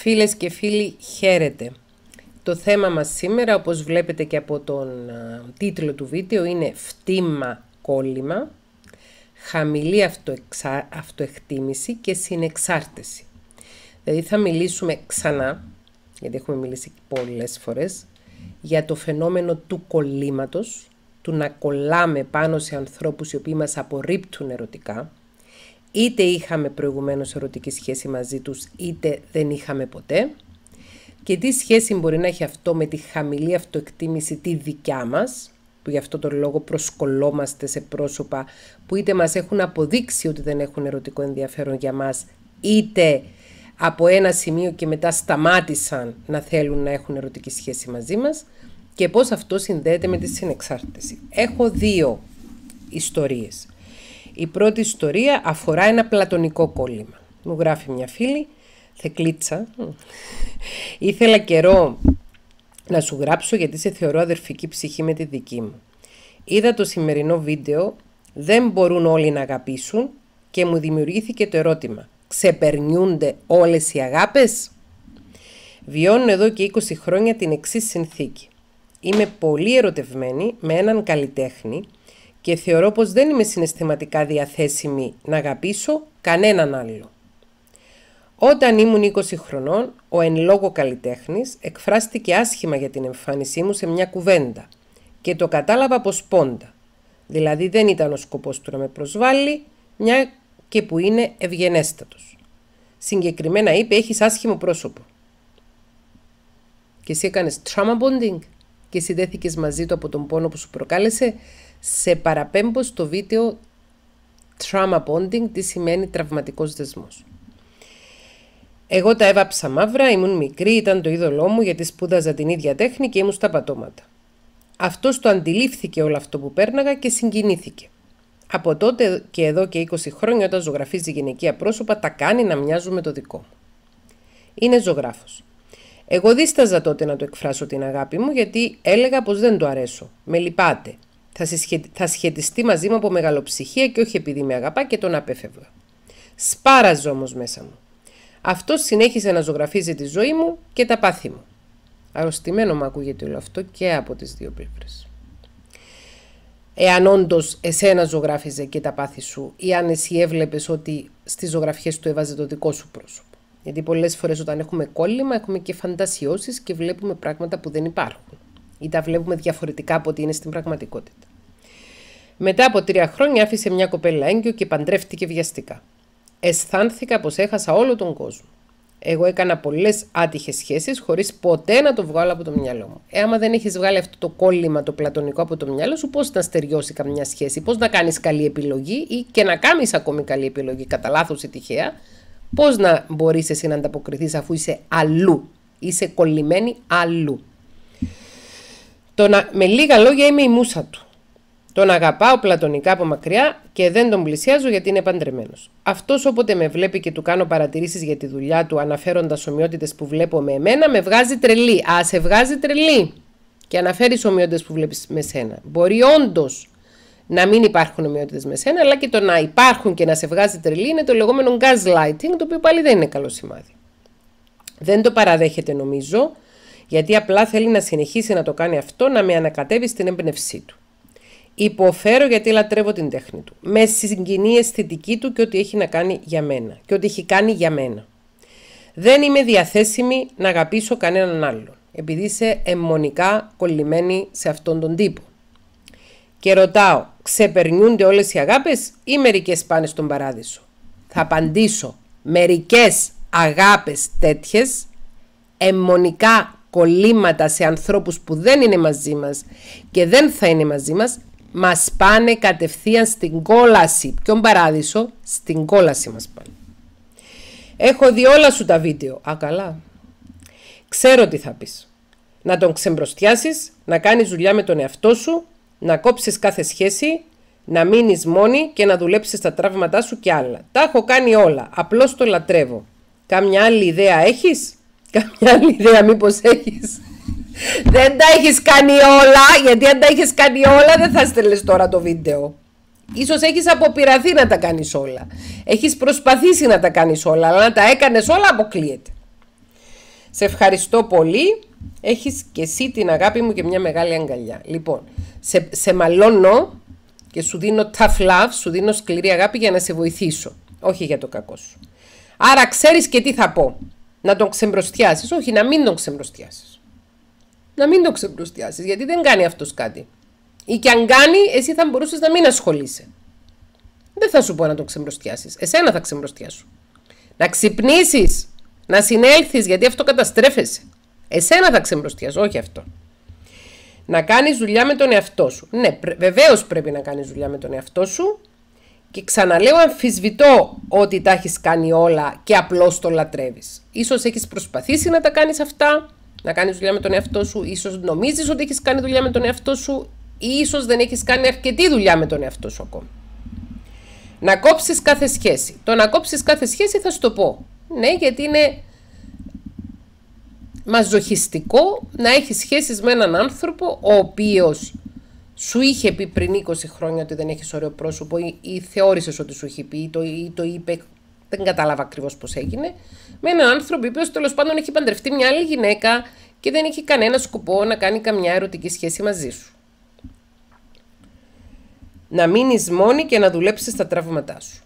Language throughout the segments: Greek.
Φίλες και φίλοι, χαίρετε. Το θέμα μας σήμερα, όπως βλέπετε και από τον τίτλο του βίντεο, είναι φτύμα κόλλημα, χαμηλή αυτοεξα... αυτοεκτίμηση και συνεξάρτηση. Δηλαδή θα μιλήσουμε ξανά, γιατί έχουμε μιλήσει πολλές φορές, για το φαινόμενο του κολλήματος, του να κολλάμε πάνω σε ανθρώπους οι οποίοι μας απορρίπτουν ερωτικά, είτε είχαμε προηγουμένως ερωτική σχέση μαζί τους, είτε δεν είχαμε ποτέ. Και τι σχέση μπορεί να έχει αυτό με τη χαμηλή αυτοεκτίμηση τη δικιά μας, που γι' αυτό τον λόγο προσκολόμαστε σε πρόσωπα που είτε μας έχουν αποδείξει ότι δεν έχουν ερωτικό ενδιαφέρον για μας, είτε από ένα σημείο και μετά σταμάτησαν να θέλουν να έχουν ερωτική σχέση μαζί μας και πώς αυτό συνδέεται με τη συνεξάρτηση. Έχω δύο ιστορίες. Η πρώτη ιστορία αφορά ένα πλατωνικό κόλλημα. Μου γράφει μια φίλη, Θεκλίτσα. Ήθελα καιρό να σου γράψω γιατί σε θεωρώ αδερφική ψυχή με τη δική μου. Είδα το σημερινό βίντεο, δεν μπορούν όλοι να αγαπήσουν και μου δημιουργήθηκε το ερώτημα. Ξεπερνιούνται όλες οι αγάπες? Βιώνω εδώ και 20 χρόνια την εξής συνθήκη. Είμαι πολύ ερωτευμένη με έναν καλλιτέχνη και θεωρώ πως δεν είμαι συναισθηματικά διαθέσιμη να αγαπήσω κανέναν άλλο. Όταν ήμουν 20 χρονών, ο εν λόγω καλλιτέχνης εκφράστηκε άσχημα για την εμφάνισή μου σε μια κουβέντα και το κατάλαβα από πόντα. Δηλαδή δεν ήταν ο σκοπός του να με προσβάλλει, μια και που είναι ευγενέστατος. Συγκεκριμένα είπε έχεις άσχημο πρόσωπο. Και εσύ έκανες trauma bonding και συνδέθηκες μαζί του από τον πόνο που σου προκάλεσε σε παραπέμπω στο βίντεο trauma bonding, τι σημαίνει τραυματικός δεσμός. Εγώ τα έβαψα μαύρα, ήμουν μικρή, ήταν το είδωλό μου γιατί σπούδαζα την ίδια τέχνη και ήμουν στα πατώματα. Αυτός το αντιλήφθηκε όλο αυτό που πέρναγα και συγκινήθηκε. Από τότε και εδώ και 20 χρόνια όταν ζωγραφίζει γυναικεία πρόσωπα τα κάνει να μοιάζουν με το δικό μου. Είναι ζωγράφος. Εγώ δίσταζα τότε να του εκφράσω την αγάπη μου γιατί έλεγα πως δεν το αρέσω. Με λυπάται. Θα, σχετιστεί μαζί μου από μεγαλοψυχία και όχι επειδή με αγαπά και τον απέφευγα. Σπάραζε όμως μέσα μου. Αυτό συνέχισε να ζωγραφίζει τη ζωή μου και τα πάθη μου. Αρρωστημένο μου ακούγεται όλο αυτό και από τις δύο πλευρές. Εάν όντως εσένα ζωγράφιζε και τα πάθη σου ή αν εσύ έβλεπες ότι στις ζωγραφίε του έβαζε το δικό σου πρόσωπο. Γιατί πολλές φορές όταν έχουμε κόλλημα έχουμε και φαντασιώσεις και βλέπουμε πράγματα που δεν υπάρχουν ή τα βλέπουμε διαφορετικά από ό,τι είναι στην πραγματικότητα. Μετά από τρία χρόνια άφησε μια κοπέλα έγκυο και παντρεύτηκε βιαστικά. Αισθάνθηκα πως έχασα όλο τον κόσμο. Εγώ έκανα πολλές άτυχες σχέσεις χωρίς ποτέ να το βγάλω από το μυαλό μου. Ε, άμα δεν έχεις βγάλει αυτό το κόλλημα το πλατωνικό από το μυαλό σου, πώς να στεριώσει καμιά σχέση, πώς να κάνεις καλή επιλογή ή και να κάνεις ακόμη καλή επιλογή, κατά λάθος ή τυχαία, πώς να μπορείς εσύ να ανταποκριθείς αφού είσαι αλλού. Είσαι κολλημένη αλλού. Το να, με λίγα λόγια είμαι η μουσα του. Τον αγαπάω πλατωνικά από μακριά και δεν τον πλησιάζω γιατί είναι παντρεμένος. Αυτός όποτε με βλέπει και του κάνω παρατηρήσεις για τη δουλειά του, αναφέροντας ομοιότητες που βλέπω με εμένα, με βγάζει τρελή. Α, σε βγάζει τρελή. Και αναφέρεις ομοιότητες που βλέπεις με σένα. Μπορεί όντως να μην υπάρχουν ομοιότητες με σένα, αλλά και το να υπάρχουν και να σε βγάζει τρελή είναι το λεγόμενο gaslighting, το οποίο πάλι δεν είναι καλό σημάδι. Δεν το παραδέχεται νομίζω, γιατί απλά θέλει να συνεχίσει να το κάνει αυτό, να με ανακατεύει στην έμπνευσή του. Υποφέρω γιατί λατρεύω την τέχνη του. Με συγκινεί αισθητική του και ό,τι έχει να κάνει για μένα. Και ό,τι έχει κάνει για μένα. Δεν είμαι διαθέσιμη να αγαπήσω κανέναν άλλον. Επειδή είσαι αιμονικά κολλημένη σε αυτόν τον τύπο. Και ρωτάω, ξεπερνιούνται όλες οι αγάπες ή μερικές πάνε στον παράδεισο. Θα απαντήσω, μερικές αγάπες τέτοιες. αιμονικά κολλήματα σε ανθρώπους που δεν είναι μαζί μας και δεν θα είναι μαζί μας, μας πάνε κατευθείαν στην κόλαση. Ποιον παράδεισο, στην κόλαση μας πάνε. Έχω δει όλα σου τα βίντεο. Α, καλά. Ξέρω τι θα πεις. Να τον ξεμπροστιάσεις, να κάνεις δουλειά με τον εαυτό σου, να κόψεις κάθε σχέση, να μείνεις μόνη και να δουλέψεις τα τραύματά σου και άλλα. Τα έχω κάνει όλα. Απλώς το λατρεύω. Κάμια άλλη ιδέα έχεις? Καμιά άλλη ιδέα μήπως έχεις? Δεν τα έχεις κάνει όλα, γιατί αν τα έχεις κάνει όλα δεν θα στείλε τώρα το βίντεο. Σω έχεις αποπειραθεί να τα κάνεις όλα. Έχεις προσπαθήσει να τα κάνεις όλα, αλλά να τα έκανες όλα αποκλείεται. Σε ευχαριστώ πολύ. Έχεις και εσύ την αγάπη μου και μια μεγάλη αγκαλιά. Λοιπόν, σε, σε μαλώνω και σου δίνω tough love, σου δίνω σκληρή αγάπη για να σε βοηθήσω. Όχι για το κακό σου. Άρα ξέρεις και τι θα πω. Να τον ξεμπροστιάσεις, Όχι, να μην τον ξεμπροστιάσεις να μην το ξεπλουστιάσει, γιατί δεν κάνει αυτός κάτι. Ή και αν κάνει, εσύ θα μπορούσες να μην ασχολείσαι. Δεν θα σου πω να το ξεμπροστιάσεις. Εσένα θα ξεμπροστιάσω. Να ξυπνήσεις, να συνέλθεις, γιατί αυτό καταστρέφεσαι. Εσένα θα ξεμπροστιάσω, όχι αυτό. Να κάνεις δουλειά με τον εαυτό σου. Ναι, βεβαίως πρέπει να κάνεις δουλειά με τον εαυτό σου. Και ξαναλέω, αμφισβητώ ότι τα έχεις κάνει όλα και απλώς το λατρεύεις. σω έχεις προσπαθήσει να τα κάνεις αυτά, να κάνεις δουλειά με τον εαυτό σου, ίσως νομίζεις ότι έχεις κάνει δουλειά με τον εαυτό σου, ή ίσως δεν έχεις κάνει αρκετή δουλειά με τον εαυτό σου ακόμα. Να κόψεις κάθε σχέση. Το να κόψεις κάθε σχέση θα σου το πω. Ναι, γιατί είναι μαζοχιστικό να έχεις σχέσεις με έναν άνθρωπο ο οποίος σου είχε πει πριν 20 χρόνια ότι δεν έχεις ωραίο πρόσωπο ή, ή ότι σου είχε πει ή το, ή το είπε δεν κατάλαβα ακριβώς πώς έγινε, με έναν άνθρωπο ο τέλος πάντων έχει παντρευτεί μια άλλη γυναίκα και δεν έχει κανένα σκοπό να κάνει καμιά ερωτική σχέση μαζί σου. Να μείνεις μόνη και να δουλέψεις τα τραύματά σου.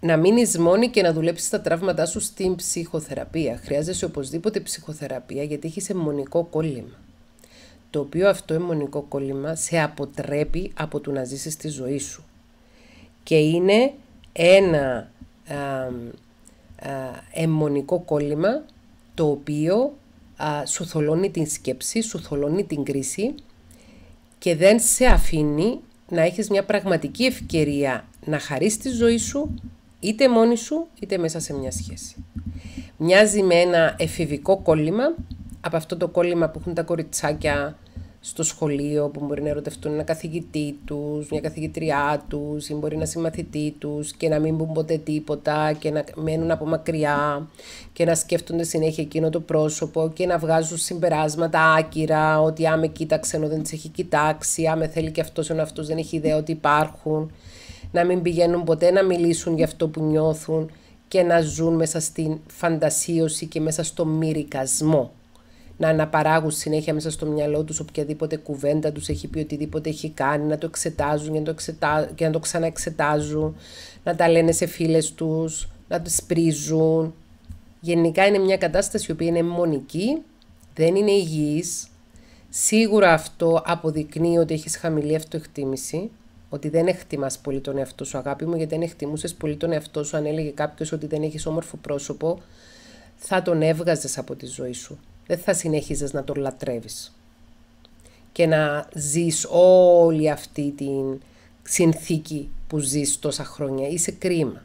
Να μείνεις μόνη και να δουλέψεις τα τραύματά σου στην ψυχοθεραπεία. Χρειάζεσαι οπωσδήποτε ψυχοθεραπεία γιατί έχεις μονικό κόλλημα. Το οποίο αυτό μονικό κόλλημα σε αποτρέπει από το να ζήσεις τη ζωή σου. Και είναι ένα α, αιμονικό κόλλημα το οποίο σου θολώνει την σκέψη, σου θολώνει την κρίση και δεν σε αφήνει να έχεις μια πραγματική ευκαιρία να χαρείς τη ζωή σου είτε μόνη σου είτε μέσα σε μια σχέση. Μοιάζει με ένα εφηβικό κόλλημα από αυτό το κόλλημα που έχουν τα κοριτσάκια στο σχολείο που μπορεί να ερωτευτούν ένα καθηγητή τους, μια καθηγητριά τους ή μπορεί να συμμαθητή τους και να μην πούν ποτέ τίποτα και να μένουν από μακριά και να σκέφτονται συνέχεια εκείνο το πρόσωπο και να βγάζουν συμπεράσματα άκυρα ότι άμε κοίταξε ενώ δεν τις έχει κοιτάξει, άμε θέλει και αυτός ενώ αυτός δεν έχει ιδέα ότι υπάρχουν. Να μην πηγαίνουν ποτέ να μιλήσουν για αυτό που νιώθουν και να ζουν μέσα στην φαντασίωση και μέσα στο μυρικασμό να αναπαράγουν συνέχεια μέσα στο μυαλό τους οποιαδήποτε κουβέντα τους έχει πει, οτιδήποτε έχει κάνει, να το εξετάζουν και να το, εξετά... και να το ξαναεξετάζουν, να τα λένε σε φίλες τους, να τις πρίζουν. Γενικά είναι μια κατάσταση η οποία είναι μονική, δεν είναι υγιής. Σίγουρα αυτό αποδεικνύει ότι έχεις χαμηλή αυτοεκτίμηση, ότι δεν εκτιμάς πολύ τον εαυτό σου, αγάπη μου, γιατί δεν εκτιμούσες πολύ τον εαυτό σου, αν έλεγε κάποιος ότι δεν έχεις όμορφο πρόσωπο, θα τον έβγαζες από τη ζωή σου δεν θα συνέχιζες να τον λατρεύεις και να ζεις όλη αυτή την συνθήκη που ζεις τόσα χρόνια. Είσαι κρίμα.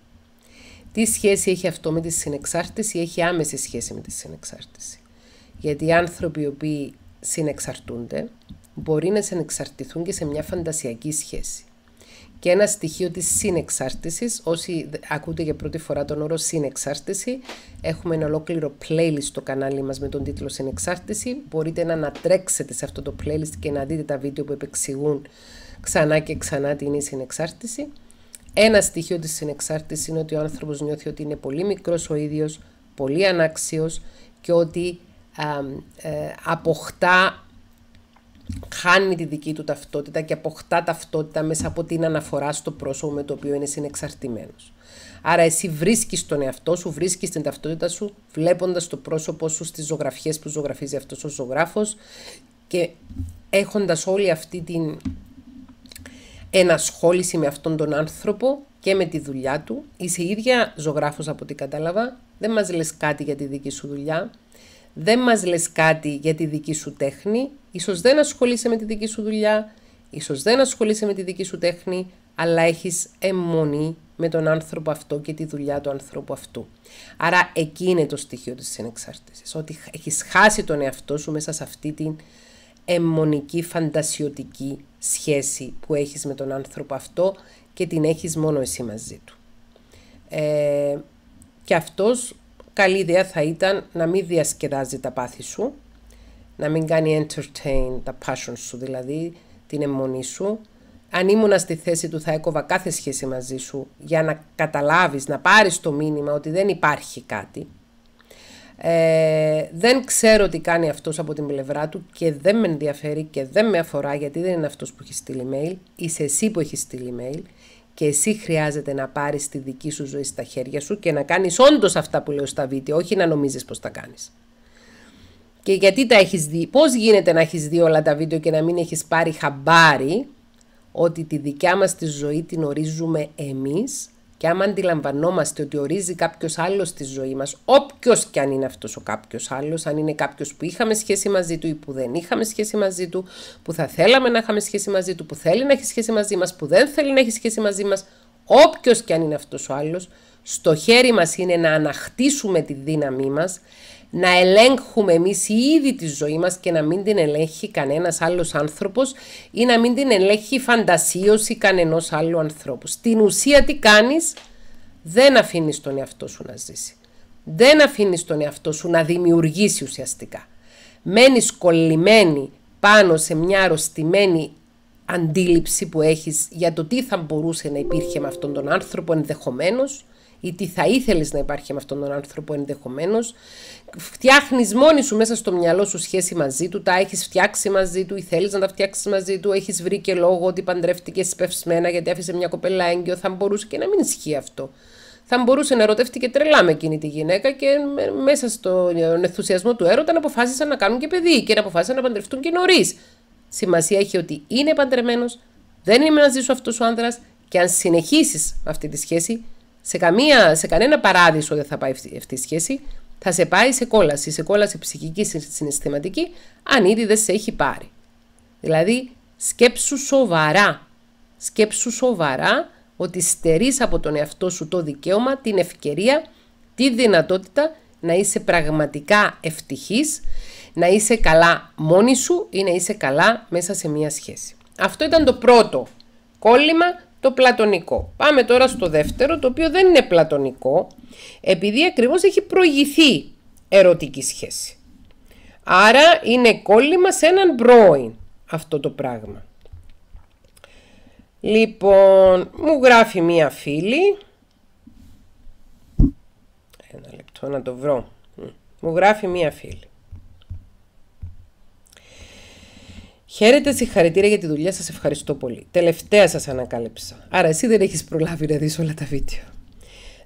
Τι σχέση έχει αυτό με τη συνεξάρτηση, έχει άμεση σχέση με τη συνεξάρτηση. Γιατί οι άνθρωποι οι οποίοι συνεξαρτούνται μπορεί να συνεξαρτηθούν και σε μια φαντασιακή σχέση και ένα στοιχείο της συνεξάρτησης. Όσοι ακούτε για πρώτη φορά τον όρο συνεξάρτηση, έχουμε ένα ολόκληρο playlist στο κανάλι μας με τον τίτλο Συνεξάρτηση. Μπορείτε να ανατρέξετε σε αυτό το playlist και να δείτε τα βίντεο που επεξηγούν ξανά και ξανά την είναι συνεξάρτηση. Ένα στοιχείο της συνεξάρτησης είναι ότι ο άνθρωπος νιώθει ότι είναι πολύ μικρός ο ίδιος, πολύ ανάξιος και ότι ε, αποκτά χάνει τη δική του ταυτότητα και αποκτά ταυτότητα μέσα από την αναφορά στο πρόσωπο με το οποίο είναι συνεξαρτημένος. Άρα εσύ βρίσκεις τον εαυτό σου, βρίσκεις την ταυτότητα σου, βλέποντας το πρόσωπό σου στις ζωγραφιές που ζωγραφίζει αυτός ο ζωγράφος και έχοντας όλη αυτή την ενασχόληση με αυτόν τον άνθρωπο και με τη δουλειά του. Είσαι ίδια ζωγράφος από ό,τι κατάλαβα. Δεν μας λες κάτι για τη δική σου δουλειά. Δεν μας λες κάτι για τη δική σου τέχνη. Ίσως δεν ασχολείσαι με τη δική σου δουλειά, ίσως δεν ασχολείσαι με τη δική σου τέχνη, αλλά έχεις αιμονή με τον άνθρωπο αυτό και τη δουλειά του ανθρώπου αυτού. Άρα εκεί είναι το στοιχείο της συνεξάρτησης. ότι έχεις χάσει τον εαυτό σου μέσα σε αυτή την αιμονική, φαντασιωτική σχέση που έχεις με τον άνθρωπο αυτό και την έχεις μόνο εσύ μαζί του. Ε, και αυτός καλή ιδέα θα ήταν να μην διασκεδάζει τα πάθη σου, να μην κάνει entertain τα passion σου, δηλαδή την αιμονή σου. Αν ήμουνα στη θέση του θα έκοβα κάθε σχέση μαζί σου για να καταλάβεις, να πάρεις το μήνυμα ότι δεν υπάρχει κάτι. Ε, δεν ξέρω τι κάνει αυτός από την πλευρά του και δεν με ενδιαφέρει και δεν με αφορά γιατί δεν είναι αυτός που έχει στείλει mail. Είσαι εσύ που έχεις στείλει mail και εσύ χρειάζεται να πάρεις τη δική σου ζωή στα χέρια σου και να κάνεις όντως αυτά που λέω στα βίντεο, όχι να νομίζεις πως τα κάνεις και γιατί τα έχεις δει, πώς γίνεται να έχεις δει όλα τα βίντεο και να μην έχεις πάρει χαμπάρι ότι τη δικιά μας τη ζωή την ορίζουμε εμείς και άμα αντιλαμβανόμαστε ότι ορίζει κάποιος άλλος τη ζωή μας, όποιος κι αν είναι αυτός ο κάποιος άλλος, αν είναι κάποιος που είχαμε σχέση μαζί του ή που δεν είχαμε σχέση μαζί του, που θα θέλαμε να είχαμε σχέση μαζί του, που θέλει να έχει σχέση μαζί μας, που δεν θέλει να έχει σχέση μαζί μας, όποιος κι αν είναι αυτός ο άλλος, στο χέρι μας είναι να αναχτίσουμε τη δύναμή μας, να ελέγχουμε εμείς ήδη της ζωής μας και να μην την ελέγχει κανένας άλλος άνθρωπος ή να μην την ελέγχει η φαντασίωση κανένα άλλου ανθρώπου. Στην ουσία τι κάνεις, δεν αφήνεις τον εαυτό σου να ζήσει. Δεν αφήνεις τον εαυτό σου να δημιουργήσει ουσιαστικά. Μένεις κολλημένη πάνω σε μια αρρωστημένη αντίληψη που έχεις για το τι θα μπορούσε να υπήρχε με αυτόν τον άνθρωπο ενδεχομένως ή τι θα ήθελες να υπάρχει με αυτόν τον άνθρωπο ενδεχομένως φτιάχνεις μόνη σου μέσα στο μυαλό σου σχέση μαζί του, τα έχεις φτιάξει μαζί του ή θέλεις να τα φτιάξεις μαζί του, έχεις βρει και λόγο ότι παντρεύτηκες σπευσμένα γιατί άφησε μια κοπέλα έγκυο, θα μπορούσε και να μην ισχύει αυτό. Θα μπορούσε να ερωτεύτηκε τρελά με εκείνη τη γυναίκα και μέσα στον ενθουσιασμό του έρωτα να αποφάσισαν να κάνουν και παιδί και να αποφάσισαν να παντρευτούν και νωρίς. Σημασία έχει ότι είναι παντρεμένος, δεν είναι μαζί σου αυτός ο άντρα. και αν συνεχίσεις αυτή τη σχέση, σε, καμία, σε κανένα παράδεισο δεν θα πάει αυτή η σχέση, θα σε πάει σε κόλαση, σε κόλαση ψυχική συναισθηματική, αν ήδη δεν σε έχει πάρει. Δηλαδή, σκέψου σοβαρά. Σκέψου σοβαρά ότι στερείς από τον εαυτό σου το δικαίωμα, την ευκαιρία, τη δυνατότητα να είσαι πραγματικά ευτυχής, να είσαι καλά μόνη σου ή να είσαι καλά μέσα σε μία σχέση. Αυτό ήταν το πρώτο κόλλημα το πλατωνικό. Πάμε τώρα στο δεύτερο, το οποίο δεν είναι πλατωνικό, επειδή ακριβώς έχει προηγηθεί ερωτική σχέση. Άρα είναι κόλλημα σε έναν πρώην αυτό το πράγμα. Λοιπόν, μου γράφει μία φίλη. Ένα λεπτό να το βρω. Μου γράφει μία φίλη. Χαίρετε, συγχαρητήρια για τη δουλειά σας ευχαριστώ πολύ. Τελευταία σας ανακάλυψα. Άρα εσύ δεν έχεις προλάβει να δεις όλα τα βίντεο.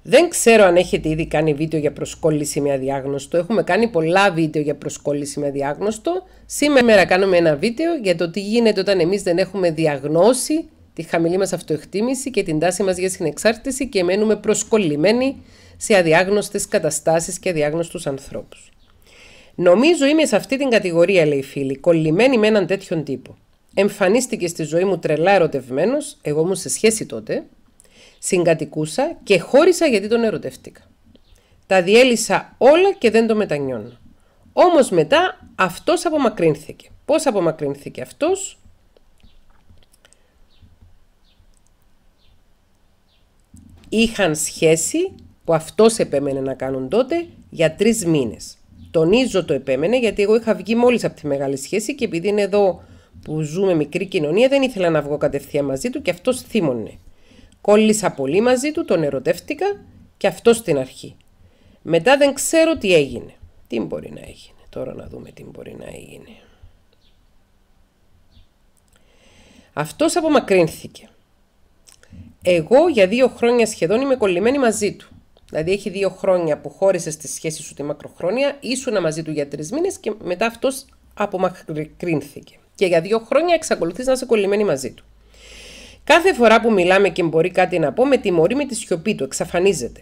Δεν ξέρω αν έχετε ήδη κάνει βίντεο για προσκόλληση με αδιάγνωστο. Έχουμε κάνει πολλά βίντεο για προσκόλληση με αδιάγνωστο. Σήμερα κάνουμε ένα βίντεο για το τι γίνεται όταν εμείς δεν έχουμε διαγνώσει τη χαμηλή μας αυτοεκτίμηση και την τάση μας για συνεξάρτηση και μένουμε προσκολλημένοι σε αδιάγνωστέ καταστάσεις και αδιάγνωστους ανθρώπους. Νομίζω είμαι σε αυτή την κατηγορία, λέει η φίλη, κολλημένη με έναν τέτοιον τύπο. Εμφανίστηκε στη ζωή μου τρελά ερωτευμένος, εγώ ήμουν σε σχέση τότε, συγκατοικούσα και χώρισα γιατί τον ερωτεύτηκα. Τα διέλυσα όλα και δεν το μετανιώνω. Όμως μετά αυτός απομακρύνθηκε. Πώς απομακρύνθηκε αυτός, είχαν σχέση που αυτός επέμενε να κάνουν τότε για τρεις μήνες. Τονίζω το επέμενε γιατί εγώ είχα βγει μόλις από τη μεγάλη σχέση και επειδή είναι εδώ που ζούμε μικρή κοινωνία, δεν ήθελα να βγω κατευθείαν μαζί του και αυτός θύμωνε. Κόλλησα πολύ μαζί του, τον ερωτεύτηκα και αυτός στην αρχή. Μετά δεν ξέρω τι έγινε. Τι μπορεί να έγινε. Τώρα να δούμε τι μπορεί να έγινε. Αυτός απομακρύνθηκε. Εγώ για δύο χρόνια σχεδόν είμαι κολλημένη μαζί του. Δηλαδή, έχει δύο χρόνια που χώρισες τη σχέση σου τη μακροχρόνια, ήσουν μαζί του για τρεις μήνες και μετά αυτός απομακρύνθηκε. Και για δύο χρόνια εξακολουθείς να είσαι κολλημένη μαζί του. Κάθε φορά που μιλάμε και μπορεί κάτι να πω, με τιμωρεί με τη σιωπή του, εξαφανίζεται.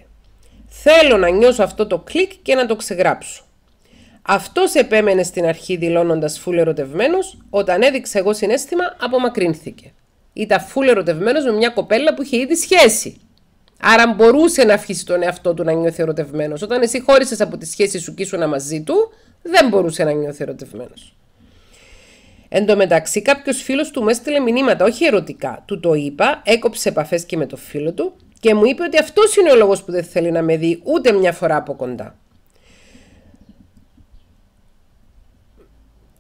Θέλω να νιώσω αυτό το κλικ και να το ξεγράψω. Αυτό επέμενε στην αρχή δηλώνοντας φούλε ερωτευμένος, όταν έδειξε εγώ συνέστημα, απομακρύνθηκε. Ήταν φούλε ερωτευμένος με μια κοπέλα που είχε ήδη σχέση. Άρα μπορούσε να αφήσει τον εαυτό του να νιώθει ερωτευμένος. Όταν εσύ χώρισες από τη σχέση σου και ήσουν μαζί του, δεν μπορούσε να νιώθει ερωτευμένος. Εν τω μεταξύ, κάποιος φίλος του μου έστειλε μηνύματα, όχι ερωτικά. Του το είπα, έκοψε επαφές και με το φίλο του και μου είπε ότι αυτός είναι ο λόγος που δεν θέλει να με δει ούτε μια φορά από κοντά.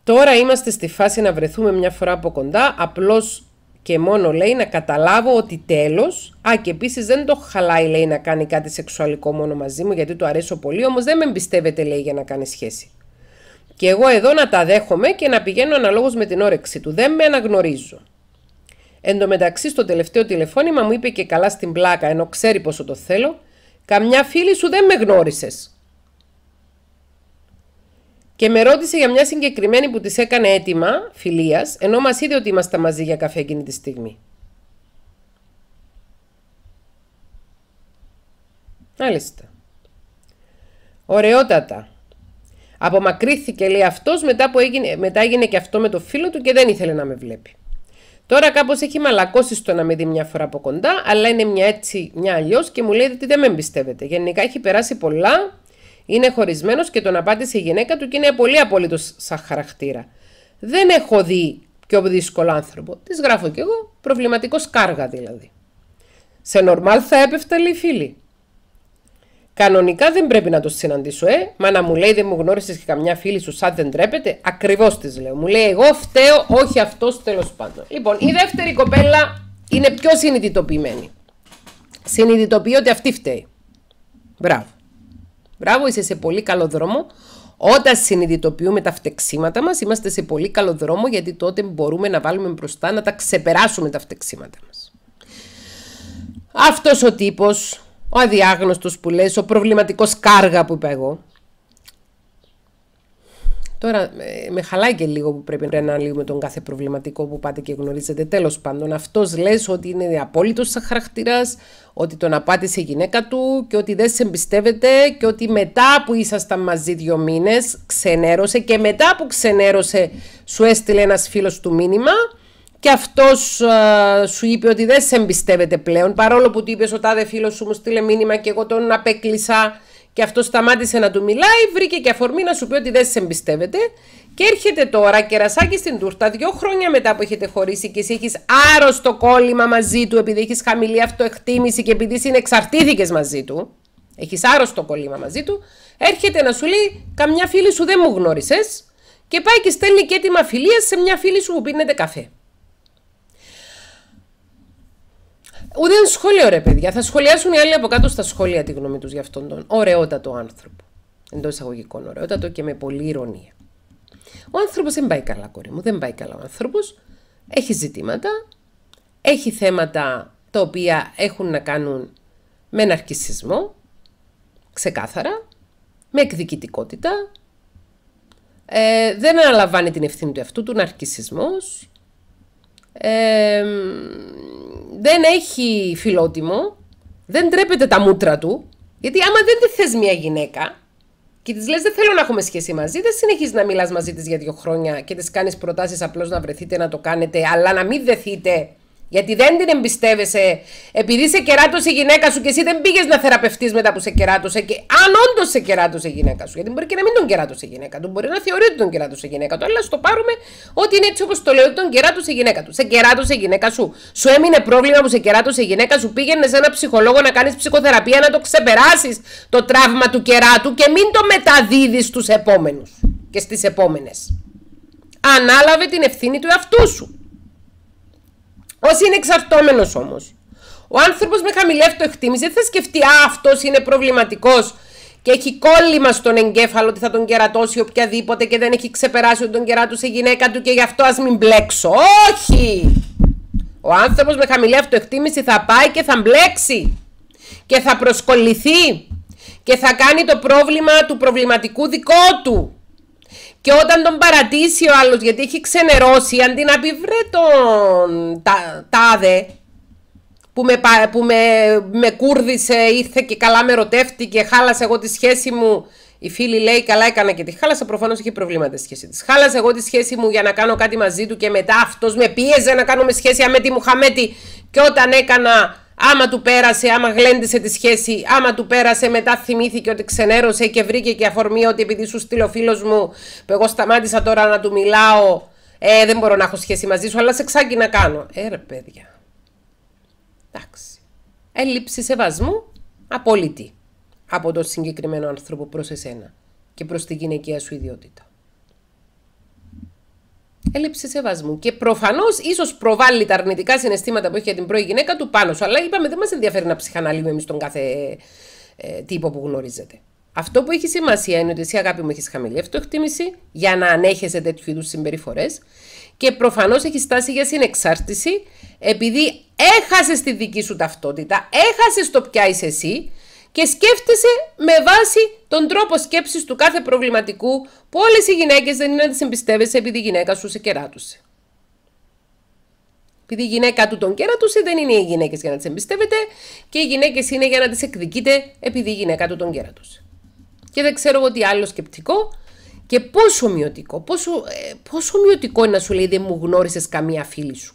Τώρα είμαστε στη φάση να βρεθούμε μια φορά από κοντά, απλώς και μόνο λέει να καταλάβω ότι τέλος. Α, και επίσης δεν το χαλάει λέει να κάνει κάτι σεξουαλικό μόνο μαζί μου, γιατί το αρέσω πολύ, όμως δεν με εμπιστεύεται λέει για να κάνει σχέση. Και εγώ εδώ να τα δέχομαι και να πηγαίνω αναλόγως με την όρεξή του. Δεν με αναγνωρίζω. Εν τω μεταξύ, στο τελευταίο τηλεφώνημα μου είπε και καλά στην πλάκα, ενώ ξέρει πόσο το θέλω, Καμιά φίλη σου δεν με γνώρισες και με ρώτησε για μια συγκεκριμένη που της έκανε έτοιμα φιλίας, ενώ μας είδε ότι ήμασταν μαζί για καφέ εκείνη τη στιγμή. Μάλιστα. Ωραιότατα. Απομακρύθηκε λέει αυτός μετά, που έγινε, μετά έγινε και αυτό με το φίλο του και δεν ήθελε να με βλέπει. Τώρα κάπως έχει μαλακώσει στο να με δει μια φορά από κοντά, αλλά είναι μια έτσι, μια αλλιώς και μου λέει ότι δεν με εμπιστεύεται. Γενικά έχει περάσει πολλά είναι χωρισμένος και τον απάντησε η γυναίκα του και είναι πολύ απολύτω σαν χαρακτήρα. Δεν έχω δει πιο δύσκολο άνθρωπο. Της γράφω κι εγώ, προβληματικός κάργα δηλαδή. Σε νορμάλ θα έπεφτα, λέει φίλη. Κανονικά δεν πρέπει να το συναντήσω, ε. Μα να μου λέει δεν μου γνώρισες και καμιά φίλη σου, σαν δεν τρέπεται. Ακριβώς της λέω. Μου λέει εγώ φταίω, όχι αυτός τέλος πάντων. Λοιπόν, η δεύτερη κοπέλα είναι πιο συνειδητοποιημένη. Συνειδητοποιεί ότι αυτή φταίει. Μπράβο. Μπράβο, είσαι σε πολύ καλό δρόμο. Όταν συνειδητοποιούμε τα φτεξίματα μας, είμαστε σε πολύ καλό δρόμο γιατί τότε μπορούμε να βάλουμε μπροστά να τα ξεπεράσουμε τα φτεξίματα μας. Αυτός ο τύπος, ο αδιάγνωστος που λες, ο προβληματικός κάργα που είπα εγώ, Τώρα ε, με χαλάει και λίγο που πρέπει να αναλύουμε τον κάθε προβληματικό που πάτε και γνωρίζετε. Τέλος πάντων, αυτός λες ότι είναι απόλυτος χαρακτήρας, ότι τον απάτησε η γυναίκα του και ότι δεν σε εμπιστεύεται και ότι μετά που ήσασταν μαζί δύο μήνες, ξενέρωσε και μετά που ξενέρωσε, σου έστειλε ένας φίλος του μήνυμα. Και αυτός σου είπε ότι δεν σε εμπιστεύεται πλέον, παρόλο που του είπες ο τάδε φίλος σου μου στείλε μήνυμα και εγώ τον απέκλεισα. Και αυτός σταμάτησε να του μιλάει, βρήκε και αφορμή να σου πει ότι δεν σε εμπιστεύεται. Και έρχεται τώρα κερασάκι στην τούρτα, δύο χρόνια μετά που έχετε χωρίσει και εσύ έχεις άρρωστο κόλλημα μαζί του, επειδή έχεις χαμηλή αυτοεκτίμηση και επειδή συνεξαρτήθηκες μαζί του. Έχεις άρρωστο κόλλημα μαζί του. Έρχεται να σου λέει: Καμιά φίλη σου δεν μου γνώρισες. Και πάει και στέλνει και έτοιμα φιλία σε μια φίλη σου που πίνεται καφέ. Ούτε ένα σχόλιο, ρε παιδιά. Θα σχολιάσουν οι άλλοι από κάτω στα σχόλια τη γνώμη τους για αυτόν τον ωραιότατο άνθρωπο. Εντός εισαγωγικών, ωραιότατο και με πολλή ηρωνία. Ο άνθρωπος δεν πάει καλά, κόρη μου. Δεν πάει καλά ο άνθρωπος. Έχει ζητήματα. Έχει θέματα τα οποία έχουν να κάνουν με ναρκισισμό, ξεκάθαρα, με εκδικητικότητα. Ε, δεν αναλαμβάνει την ευθύνη του αυτού του, ναρκισισμός. Ε, δεν έχει φιλότιμο, δεν τρέπεται τα μούτρα του, γιατί άμα δεν τη θες μια γυναίκα και της λες Δεν θέλω να έχουμε σχέση μαζί, δεν συνεχίζεις να μιλάς μαζί της για δύο χρόνια και της κάνεις προτάσεις απλώς να βρεθείτε να το κάνετε, αλλά να μην δεθείτε γιατί δεν την εμπιστεύεσαι. Επειδή σε κεράτωσε η γυναίκα σου και εσύ δεν πήγες να θεραπευτείς μετά που σε κεράτωσε. Και αν όντως σε κεράτωσε η γυναίκα σου. Γιατί μπορεί και να μην τον κεράτωσε η γυναίκα του. Μπορεί να θεωρεί ότι τον κεράτωσε η γυναίκα του. Αλλά στο πάρουμε ότι είναι έτσι όπως το λέω, ότι τον κεράτωσε η γυναίκα του. Σε κεράτωσε η γυναίκα σου. Σου έμεινε πρόβλημα που σε κεράτωσε η γυναίκα σου. Πήγαινε σε ένα ψυχολόγο να κάνεις ψυχοθεραπεία, να το ξεπεράσεις το τραύμα του κεράτου και μην το μεταδίδεις στους επόμενους και στις επόμενες. Ανάλαβε την ευθύνη του εαυτού σου. Όσοι είναι εξαρτώμενος όμως. Ο άνθρωπος με χαμηλή αυτοεκτίμηση δεν θα σκεφτεί Α, αυτός είναι προβληματικός και έχει κόλλημα στον εγκέφαλο ότι θα τον κερατώσει οποιαδήποτε και δεν έχει ξεπεράσει τον κεράτωσε η γυναίκα του και γι' αυτό ας μην μπλέξω. Όχι! Ο άνθρωπος με χαμηλή αυτοεκτίμηση θα πάει και θα μπλέξει και θα προσκοληθεί και θα κάνει το πρόβλημα του προβληματικού δικό του. Και όταν τον παρατήσει ο άλλος γιατί έχει ξενερώσει, αντί να πει τάδε που, με, που με, με κούρδισε, ήρθε και καλά με ρωτεύτηκε, χάλασε εγώ τη σχέση μου. Η φίλη λέει: Καλά έκανα και τη χάλασα. Προφανώς έχει προβλήματα στη σχέση της. Χάλασα εγώ τη σχέση μου για να κάνω κάτι μαζί του και μετά αυτός με πίεζε να κάνουμε σχέση αμέτη μου χαμέτη. Και όταν έκανα, άμα του πέρασε, άμα γλέντισε τη σχέση, άμα του πέρασε, μετά θυμήθηκε ότι ξενέρωσε και βρήκε και αφορμή ότι επειδή σου στείλω φίλος μου που εγώ σταμάτησα τώρα να του μιλάω ε, δεν μπορώ να έχω σχέση μαζί σου, αλλά σε ξάκι να κάνω. Ε, ρε παιδιά. Εντάξει. Έλλειψη σεβασμού απόλυτη από τον συγκεκριμένο άνθρωπο προς εσένα και προς τη γυναικεία σου ιδιότητα. Έλλειψη σεβασμού. Και προφανώς ίσως προβάλλει τα αρνητικά συναισθήματα που έχει για την πρώη γυναίκα του πάνω σου. Αλλά είπαμε, δεν μας ενδιαφέρει να ψυχαναλύουμε εμείς τον κάθε ε, ε, τύπο που γνωρίζετε. Αυτό που έχει σημασία είναι ότι εσύ, αγάπη μου, έχεις χαμηλή αυτοεκτίμηση για να ανέχεσαι τέτοιου είδους συμπεριφορές. Και προφανώς έχεις στάσει για συνεξάρτηση, επειδή έχασες τη δική σου ταυτότητα, έχασες το ποια είσαι εσύ και σκέφτεσαι με βάση τον τρόπο σκέψης του κάθε προβληματικού που όλες οι γυναίκες δεν είναι να τις εμπιστεύεσαι επειδή η γυναίκα σου σε κεράτουσε. Επειδή η γυναίκα του τον κέρατουσε δεν είναι οι γυναίκες για να τις εμπιστεύετε και οι γυναίκες είναι για να τις εκδικείτε επειδή η γυναίκα του τον κέρατουσε και δεν ξέρω εγώ τι άλλο σκεπτικό. Και πόσο μειωτικό, πόσο, ε, πόσο μειωτικό είναι να σου λέει δεν μου γνώρισες καμία φίλη σου.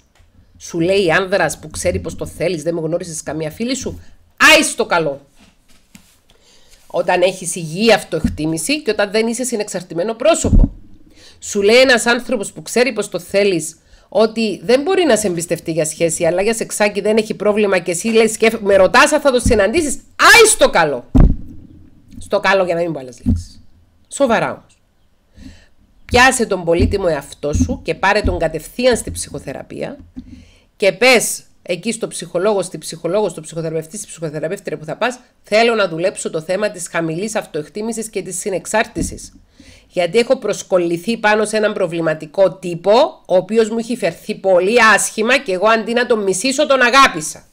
Σου λέει άνδρας που ξέρει πώ το θέλεις, δεν μου γνώρισες καμία φίλη σου. Άι το καλό. Όταν έχεις υγιή αυτοεκτίμηση και όταν δεν είσαι συνεξαρτημένο πρόσωπο. Σου λέει ένας άνθρωπος που ξέρει πώ το θέλεις, ότι δεν μπορεί να σε εμπιστευτεί για σχέση, αλλά για σεξάκι δεν έχει πρόβλημα και εσύ λες και με ρωτάς αν θα το συναντήσεις, άι στο καλό. Στο καλό για να μην πω άλλε λέξεις. Σοβαρά όμως. Πιάσε τον πολύτιμο εαυτό σου και πάρε τον κατευθείαν στη ψυχοθεραπεία και πες εκεί στο ψυχολόγο, στη ψυχολόγο, στο ψυχοθεραπευτή, στη ψυχοθεραπεύτρια που θα πας, θέλω να δουλέψω το θέμα της χαμηλής αυτοεκτίμησης και της συνεξάρτησης. Γιατί έχω προσκοληθεί πάνω σε έναν προβληματικό τύπο, ο οποίος μου έχει φερθεί πολύ άσχημα και εγώ αντί να τον μισήσω, τον αγάπησα.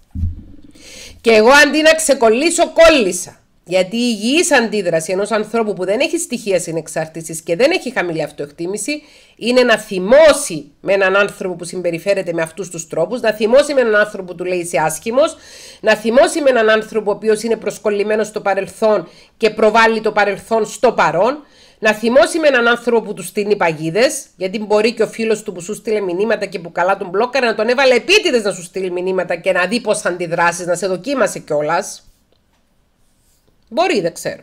Και εγώ αντί να ξεκολλήσω, κόλλησα. Γιατί η υγιής αντίδραση ενός ανθρώπου που δεν έχει στοιχεία συνεξάρτηση και δεν έχει χαμηλή αυτοεκτίμηση είναι να θυμώσει με έναν άνθρωπο που συμπεριφέρεται με αυτούς τους τρόπους, να θυμώσει με έναν άνθρωπο που του λέει είσαι άσχημος, να θυμώσει με έναν άνθρωπο ο οποίος είναι προσκολλημένος στο παρελθόν και προβάλλει το παρελθόν στο παρόν, να θυμώσει με έναν άνθρωπο που τους στείλει παγίδες, γιατί μπορεί και ο φίλος του που σου στείλε μηνύματα και που καλά τον μπλόκαρε να τον έβαλε επίτηδες να σου στείλει μηνύματα και να δει πώς αντιδράσεις, να σε δοκίμασε κιόλας. Μπορεί, δεν ξέρω.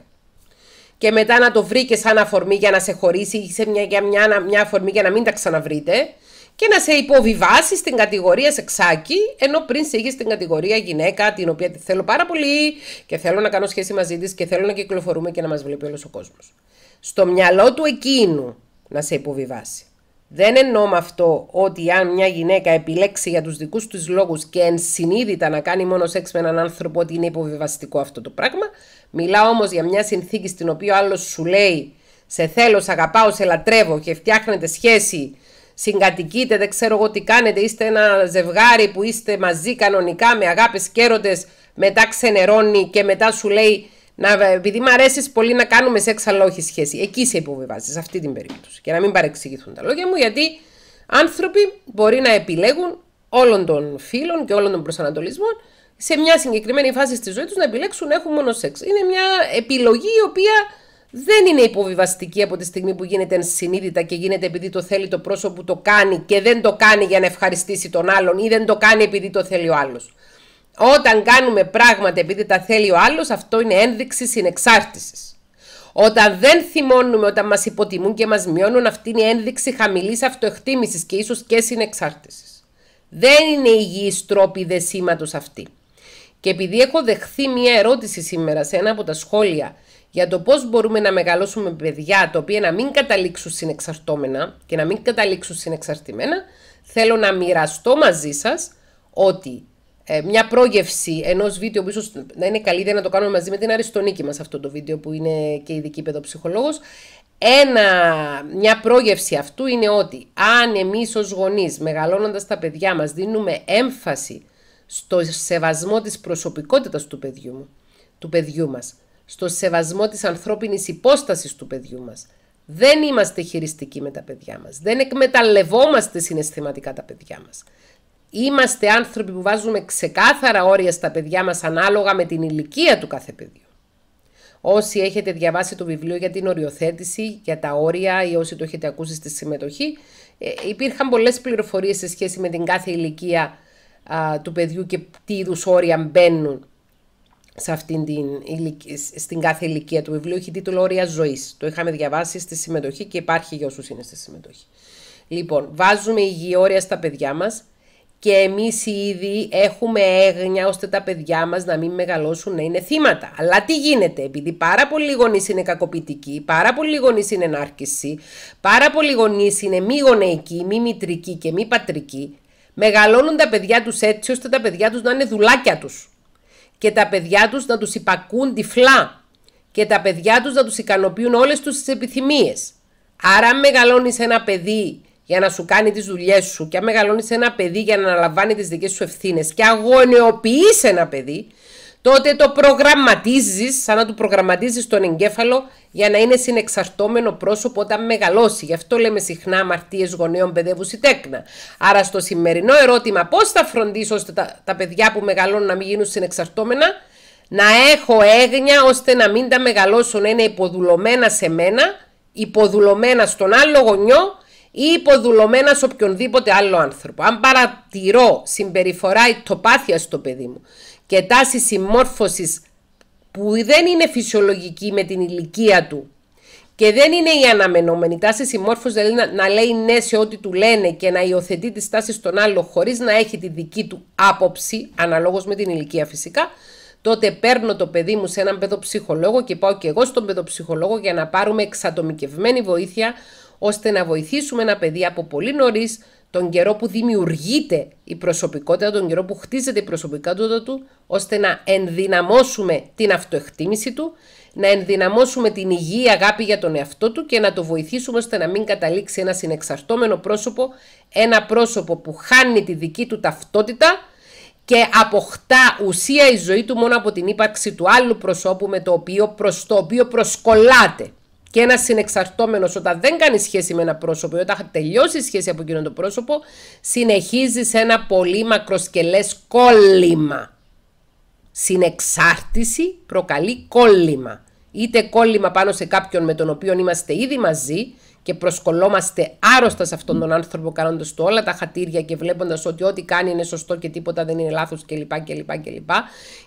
Και μετά να το βρει και σαν αφορμή για να σε χωρίσει ή σε μια, για μια, μια αφορμή για να μην τα ξαναβρείτε και να σε υποβιβάσει στην κατηγορία σεξάκι, ενώ πριν σε είχες στην κατηγορία γυναίκα, την οποία τη θέλω πάρα πολύ και θέλω να κάνω σχέση μαζί της και θέλω να κυκλοφορούμε και να μας βλέπει όλος ο κόσμος. Στο μυαλό του εκείνου να σε υποβιβάσει. Δεν εννοώ με αυτό ότι αν μια γυναίκα επιλέξει για τους δικούς της λόγους και ενσυνείδητα να κάνει μόνο σεξ με έναν άνθρωπο ότι είναι υποβιβαστικό αυτό το πράγμα. Μιλάω όμως για μια συνθήκη στην οποία άλλος σου λέει σε θέλω, σε αγαπάω, σε λατρεύω και φτιάχνετε σχέση, συγκατοικείτε, δεν ξέρω εγώ τι κάνετε, είστε ένα ζευγάρι που είστε μαζί κανονικά με αγάπες και έρωτες, μετά ξενερώνει και μετά σου λέει να, επειδή μου αρέσεις πολύ να κάνουμε σεξ, αλλά όχι σχέση. Εκεί σε υποβιβάζεις, σε αυτή την περίπτωση. Και να μην παρεξηγηθούν τα λόγια μου, γιατί άνθρωποι μπορεί να επιλέγουν όλων των φίλων και όλων των προσανατολισμών σε μια συγκεκριμένη φάση στη ζωή τους να επιλέξουν να έχουν μόνο σεξ. Είναι μια επιλογή η οποία δεν είναι υποβιβαστική από τη στιγμή που γίνεται συνείδητα και γίνεται επειδή το θέλει το πρόσωπο, που το κάνει και δεν το κάνει για να ευχαριστήσει τον άλλον ή δεν το κάνει επειδή το θέλει ο άλλος. Όταν κάνουμε πράγματα επειδή τα θέλει ο άλλος, αυτό είναι ένδειξη συνεξάρτησης. Όταν δεν θυμώνουμε, όταν μας υποτιμούν και μας μειώνουν, αυτή είναι ένδειξη χαμηλής αυτοεκτίμησης και ίσως και συνεξάρτησης. Δεν είναι υγιής τρόποι δεσίματος αυτή. Και επειδή έχω δεχθεί μία ερώτηση σήμερα σε ένα από τα σχόλια για το πώς μπορούμε να μεγαλώσουμε παιδιά τα οποία να μην καταλήξουν συνεξαρτώμενα και να μην καταλήξουν συνεξαρτημένα, θέλω να μοιραστώ μαζί σας ότι ε, μια πρόγευση ενός βίντεο που ίσως να είναι καλή ιδέα να το κάνουμε μαζί με την Αριστονίκη μας αυτό το βίντεο που είναι και ειδική παιδοψυχολόγος. Ένα, μια πρόγευση αυτού είναι ότι αν εμείς ως γονείς μεγαλώνοντας τα παιδιά μας δίνουμε έμφαση στο σεβασμό της προσωπικότητας του παιδιού, μου, του παιδιού μας, στο σεβασμό της ανθρώπινης υπόστασης του παιδιού μας. Δεν είμαστε χειριστικοί με τα παιδιά μας. Δεν εκμεταλλευόμαστε συναισθηματικά τα παιδιά μας. Είμαστε άνθρωποι που βάζουμε ξεκάθαρα όρια στα παιδιά μας ανάλογα με την ηλικία του κάθε παιδιού. Όσοι έχετε διαβάσει το βιβλίο για την οριοθέτηση, για τα όρια ή όσοι το έχετε ακούσει στη συμμετοχή, ε, υπήρχαν πολλές πληροφορίες σε σχέση με την κάθε ηλικία α, του παιδιού και τι είδους όρια μπαίνουν σε αυτήν την, στην κάθε ηλικία του βιβλίου. Έχει τίτλο «Όρια ζωής». Το είχαμε διαβάσει στη συμμετοχή και υπάρχει για όσους είναι στη συμμετοχή. Λοιπόν, βάζουμε υγιή όρια στα παιδιά μας, και εμείς ήδη έχουμε έγνοια ώστε τα παιδιά μας να μην μεγαλώσουν να είναι θύματα. Αλλά τι γίνεται, επειδή πάρα πολλοί γονείς είναι κακοποιητικοί, πάρα πολλοί γονείς είναι ενάρκηση, πάρα πολλοί γονείς είναι μη γονεϊκοί, μη μητρικοί και μη πατρικοί, μεγαλώνουν τα παιδιά τους έτσι ώστε τα παιδιά τους να είναι δουλάκια τους και τα παιδιά τους να τους υπακούν τυφλά και τα παιδιά τους να τους ικανοποιούν όλες τους τις επιθυμίες. Άρα μεγαλώνεις ένα παιδί για να σου κάνει τις δουλειές σου και αν μεγαλώνεις ένα παιδί για να αναλαμβάνει τις δικές σου ευθύνες και αγωνιοποιείς ένα παιδί, τότε το προγραμματίζεις, σαν να του προγραμματίζεις τον εγκέφαλο για να είναι συνεξαρτώμενο πρόσωπο όταν μεγαλώσει. Γι' αυτό λέμε συχνά μαρτίε γονέων παιδεύους ή τέκνα. Άρα, στο σημερινό ερώτημα, πώς θα φροντίσω ώστε τα, τα παιδιά που μεγαλώνουν να μην γίνουν συνεξαρτώμενα, να έχω έγνοια ώστε να μην τα μεγαλώσω να είναι υποδουλωμένα σε μένα, υποδουλωμένα στον άλλο γονιό ή υποδουλωμένα σε οποιονδήποτε άλλο άνθρωπο. Αν παρατηρώ συμπεριφορά η τοπαθεια στο παιδί μου και τάση συμμόρφωσης που δεν είναι φυσιολογική με την ηλικία του και δεν είναι η αναμενόμενη τάση συμμόρφωσης, δηλαδή να, να λέει ναι σε ό,τι του λένε και να υιοθετεί τις τάσεις των άλλων χωρίς να έχει τη δική του άποψη, αναλόγως με την ηλικία φυσικά, τότε παίρνω το παιδί μου σε έναν παιδοψυχολόγο και πάω και εγώ στον παιδοψυχολόγο για να πάρουμε εξατομικευμένη βοήθεια ώστε να βοηθήσουμε ένα παιδί από πολύ νωρίς τον καιρό που δημιουργείται η προσωπικότητα, τον καιρό που χτίζεται η προσωπικότητα του, ώστε να ενδυναμώσουμε την αυτοεκτίμηση του, να ενδυναμώσουμε την υγιή αγάπη για τον εαυτό του και να το βοηθήσουμε ώστε να μην καταλήξει ένα συνεξαρτώμενο πρόσωπο, ένα πρόσωπο που χάνει τη δική του ταυτότητα και αποκτά ουσία η ζωή του μόνο από την ύπαρξη του άλλου προσώπου με το οποίο, προς το οποίο προσκολάται και ένας συνεξαρτώμενος όταν δεν κάνει σχέση με ένα πρόσωπο ή όταν τελειώσει η σχέση από εκείνο το πρόσωπο, συνεχίζει σε ένα πολύ μακροσκελές κόλλημα. Συνεξάρτηση προκαλεί κόλλημα. Είτε κόλλημα πάνω σε κάποιον με τον οποίο είμαστε ήδη μαζί και προσκολόμαστε άρρωστα σε αυτόν τον άνθρωπο κάνοντας του όλα τα χατήρια και βλέποντας ότι ό,τι κάνει είναι σωστό και τίποτα δεν είναι λάθος κλπ. Και, και,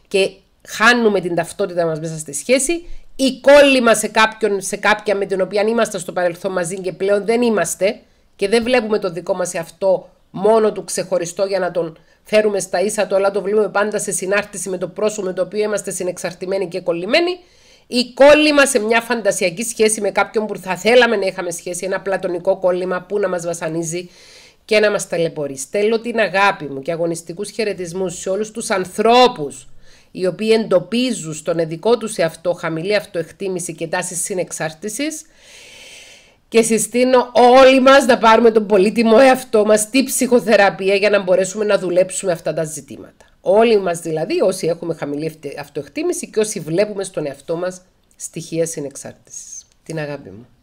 και χάνουμε την ταυτότητα μας μέσα στη σχέση ή κόλλημα σε, κάποιον, σε κάποια με την οποία είμαστε στο παρελθόν μαζί και πλέον δεν είμαστε και δεν βλέπουμε το δικό μας αυτό μόνο του ξεχωριστό για να τον φέρουμε στα ίσα του, αλλά το βλέπουμε πάντα σε συνάρτηση με το πρόσωπο με το οποίο είμαστε συνεξαρτημένοι και κολλημένοι, ή κόλλημα σε μια φαντασιακή σχέση με κάποιον που θα θέλαμε να είχαμε σχέση, ένα πλατωνικό κόλλημα που να μας βασανίζει και να μας ταλαιπωρεί. Στέλνω την αγάπη μου και αγωνιστικούς χαιρετισμούς σε όλους τους ανθρώπους οι οποίοι εντοπίζουν στον ειδικό τους αυτό χαμηλή αυτοεκτίμηση και τάση συνεξάρτησης. και συστήνω όλοι μας να πάρουμε τον πολύτιμο εαυτό μας τη ψυχοθεραπεία για να μπορέσουμε να δουλέψουμε αυτά τα ζητήματα. Όλοι μας δηλαδή, όσοι έχουμε χαμηλή αυτοεκτίμηση και όσοι βλέπουμε στον εαυτό μας στοιχεία συνεξάρτησης. Την αγάπη μου.